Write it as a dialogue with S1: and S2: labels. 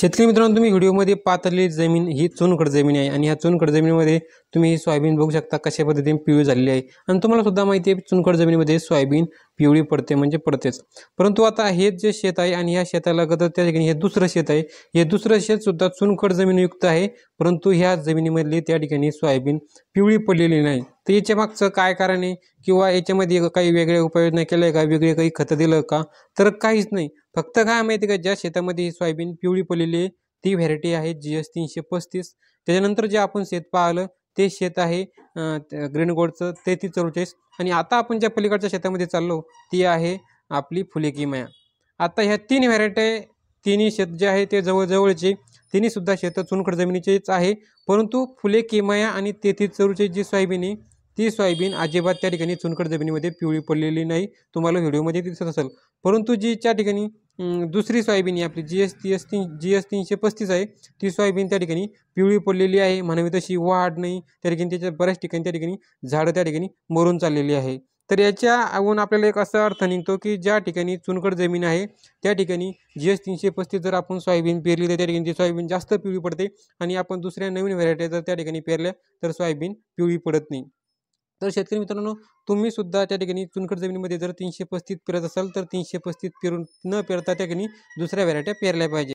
S1: शेतकरी मित्रांनो तुम्ही व्हिडिओमध्ये पातळलेली जमीन ही चुनखड जमीन आहे आणि ह्या चुनखड जमिनीमध्ये तुम्ही ही सोयाबीन बघू शकता कशा पद्धतीने पिवळी झालेली आहे आणि तुम्हाला सुद्धा माहिती आहे चुनखड जमिनीमध्ये सोयाबीन पिवळी पडते म्हणजे पडतेच परंतु आता हे जे शेत आहे आणि ह्या शेताला गत त्या ठिकाणी हे दुसरं शेत आहे हे दुसरं शेत सुद्धा चुनखड जमीनयुक्त आहे परंतु ह्या जमिनीमधली त्या ठिकाणी सोयाबीन पिवळी पडलेली नाही तर याच्या मागचं काय कारण आहे किंवा याच्यामध्ये काही वेगळ्या उपाययोजना केल्या का वेगळे काही खतं दिलं का तर काहीच नाही फक्त काय माहिती का ज्या शेतामध्ये सोयाबीन पिवळी पडलेली आहे ती व्हॅरायटी आहे जी एस तीनशे पस्तीस त्याच्यानंतर जे आपण शेत पाहिलं ते शेत आहे ग्रीन गोडचं ती चौचाळीस आणि आता आपण ज्या पलीकडच्या शेतामध्ये चाललो ती आहे आपली फुले माया आता ह्या तीन व्हॅरायटी तिन्ही शेत जे आहे ते जवळजवळचे सुद्धा शेतात चुनखड जमिनीचेच आहे परंतु फुले केमाया आणि तेथील चरूचे जी सोयाबीन आहे ती सोयाबीन अजिबात त्या ठिकाणी चुनखड जमिनीमध्ये पिवळी पडलेली नाही तुम्हाला व्हिडिओमध्ये दिसत असेल परंतु जी त्या ठिकाणी दुसरी सोयाबीन आहे आपली जी एस टी एस तीन जी एस तीनशे पस्तीस आहे ती सोयाबीन त्या ठिकाणी पिवळी पडलेली आहे म्हणावी तशी वाढ नाही त्या ठिकाणी त्याच्या बऱ्याच ठिकाणी त्या ठिकाणी झाडं त्या ठिकाणी मरून चाललेली आहे तर याच्याहून आपल्याला एक असा अर्थ निघतो की ज्या ठिकाणी चुनखड जमीन आहे त्या ठिकाणी जी एस तीनशे पस्तीस जर आपण सोयाबीन पेरली तर त्या ठिकाणी सोयाबीन जास्त पिवळी पडते आणि आपण दुसऱ्या नवीन व्हरायटी जर त्या ठिकाणी पेरल्या तर सोयाबीन पिवळी पडत नाही तर शेतकरी मित्रांनो तुम्ही सुद्धा त्या ठिकाणी चुनखड जमिनीमध्ये जर तीनशे पस्तीस पेरत असाल तर तीनशे पस्तीस पेरून न पेरता त्या ठिकाणी दुसऱ्या व्हरायट्या पेरल्या पाहिजे